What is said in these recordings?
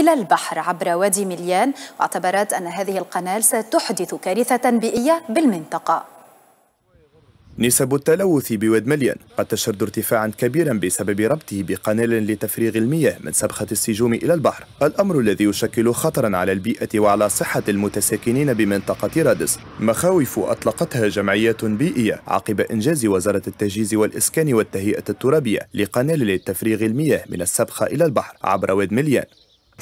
إلى البحر عبر وادي مليان واعتبرت أن هذه القناة ستحدث كارثة بيئية بالمنطقة نسب التلوث بواد مليان قد تشهد ارتفاعا كبيرا بسبب ربطه بقنال لتفريغ المياه من سبخة السجوم إلى البحر الأمر الذي يشكل خطرا على البيئة وعلى صحة المتساكنين بمنطقة رادس مخاوف أطلقتها جمعيات بيئية عقب إنجاز وزارة التجهيز والإسكان والتهيئة الترابية لقنال لتفريغ المياه من السبخة إلى البحر عبر واد مليان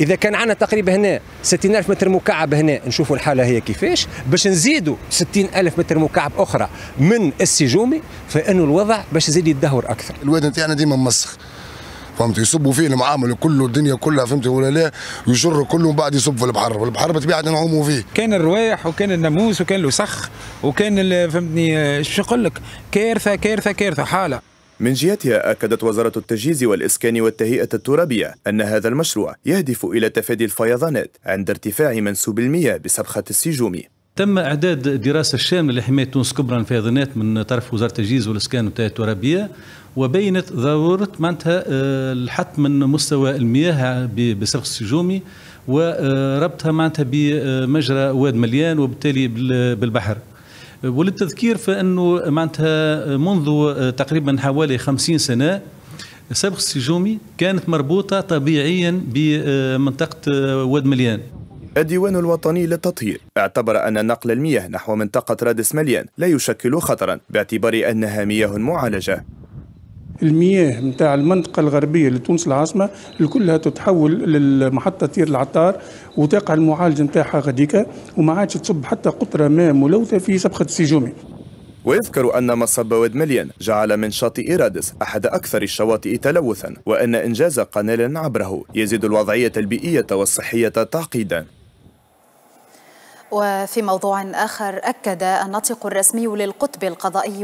اذا كان عندنا تقريبا هنا 60000 متر مكعب هنا نشوفوا الحاله هي كيفاش باش نزيدوا 60000 متر مكعب اخرى من السجومي فانه الوضع باش يزيد يتدهور اكثر الواد نتاعنا ديما مسخ فهمت يصبوا فيه المعامل كله الدنيا كلها فهمت ولا لا ويجر كله ومن بعد يصب في البحر والبحر بطبيعه نعوموا فيه كان الروايح وكان الناموس وكان الوسخ وكان فهمتني آه، شو نقول لك كارثه كارثه كارثه حاله من جهتها أكدت وزارة التجهيز والإسكان والتهيئة الترابية أن هذا المشروع يهدف إلى تفادي الفيضانات عند ارتفاع منسوب المياه بسبخة السجوم تم اعداد دراسه شامله لحمايه تونس كبرى الفيضانات من طرف وزاره التجهيز والاسكان والتهيئه الترابيه وبينت ضروره معناتها آه، الحط من مستوى المياه بسبق السجومي وربطها معناتها بمجرى واد مليان وبالتالي بالبحر وللتذكير فانه معناتها منذ تقريبا حوالي 50 سنه سابق السجومي كانت مربوطه طبيعيا بمنطقه واد مليان الديوان الوطني للتطهير اعتبر أن نقل المياه نحو منطقة رادس مليان لا يشكل خطرا باعتبار أنها مياه معالجة المياه نتاع المنطقه الغربيه لتونس العاصمه الكلها تتحول لمحطه تير العطار وتقع المعالجه نتاعها غديكا وما عادش تصب حتى قطره ماء ملوثه في صبخه السيجومي ويذكر أن مصب واد مليان جعل من شاطئ رادس أحد أكثر الشواطئ تلوثا وأن إنجاز قنال عبره يزيد الوضعية البيئية والصحية تعقيدا وفي موضوع آخر أكد الناطق الرسمي للقطب القضائي